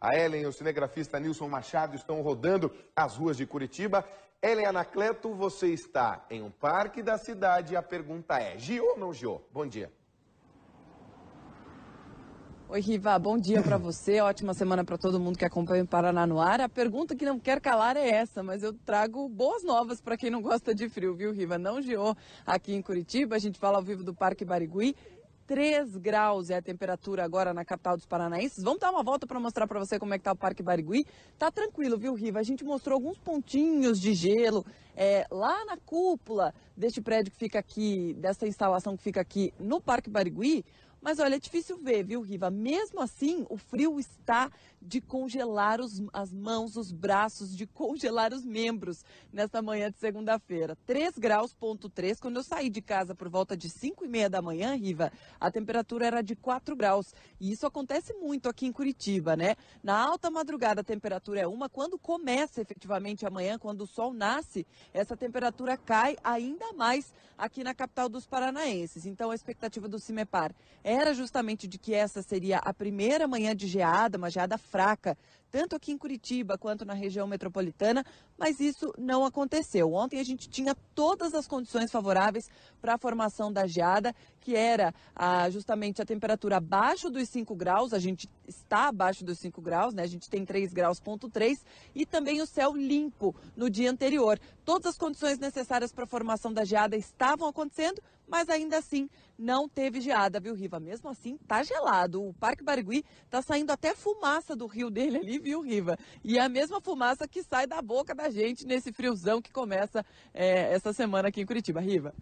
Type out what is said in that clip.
A Ellen e o cinegrafista Nilson Machado estão rodando as ruas de Curitiba. Ellen Anacleto, você está em um parque da cidade e a pergunta é: Gio ou não Gio? Bom dia. Oi, Riva, bom dia para você. Ótima semana para todo mundo que acompanha o Paraná no ar. A pergunta que não quer calar é essa, mas eu trago boas novas para quem não gosta de frio, viu, Riva? Não geou aqui em Curitiba. A gente fala ao vivo do Parque Barigui. 3 graus é a temperatura agora na capital dos paranaenses. Vamos dar uma volta para mostrar para você como é que está o Parque Barigui. Tá tranquilo, viu, Riva? A gente mostrou alguns pontinhos de gelo é, lá na cúpula deste prédio que fica aqui, dessa instalação que fica aqui no Parque Barigui. Mas olha, é difícil ver, viu, Riva? Mesmo assim, o frio está de congelar os, as mãos, os braços, de congelar os membros nesta manhã de segunda-feira. 3 graus, ponto 3. Quando eu saí de casa por volta de 5 e meia da manhã, Riva, a temperatura era de 4 graus. E isso acontece muito aqui em Curitiba, né? Na alta madrugada a temperatura é uma. Quando começa efetivamente amanhã, quando o sol nasce, essa temperatura cai ainda mais aqui na capital dos paranaenses. Então a expectativa do CIMEPAR é era justamente de que essa seria a primeira manhã de geada, uma geada fraca tanto aqui em Curitiba quanto na região metropolitana, mas isso não aconteceu. Ontem a gente tinha todas as condições favoráveis para a formação da geada, que era ah, justamente a temperatura abaixo dos 5 graus, a gente está abaixo dos 5 graus, né? A gente tem 3 graus ponto 3 e também o céu limpo no dia anterior. Todas as condições necessárias para a formação da geada estavam acontecendo, mas ainda assim não teve geada, viu, Riva? Mesmo assim, tá gelado. O Parque Barigui tá saindo até fumaça do rio dele ali, viu, Riva? E é a mesma fumaça que sai da boca da gente nesse friozão que começa é, essa semana aqui em Curitiba, Riva.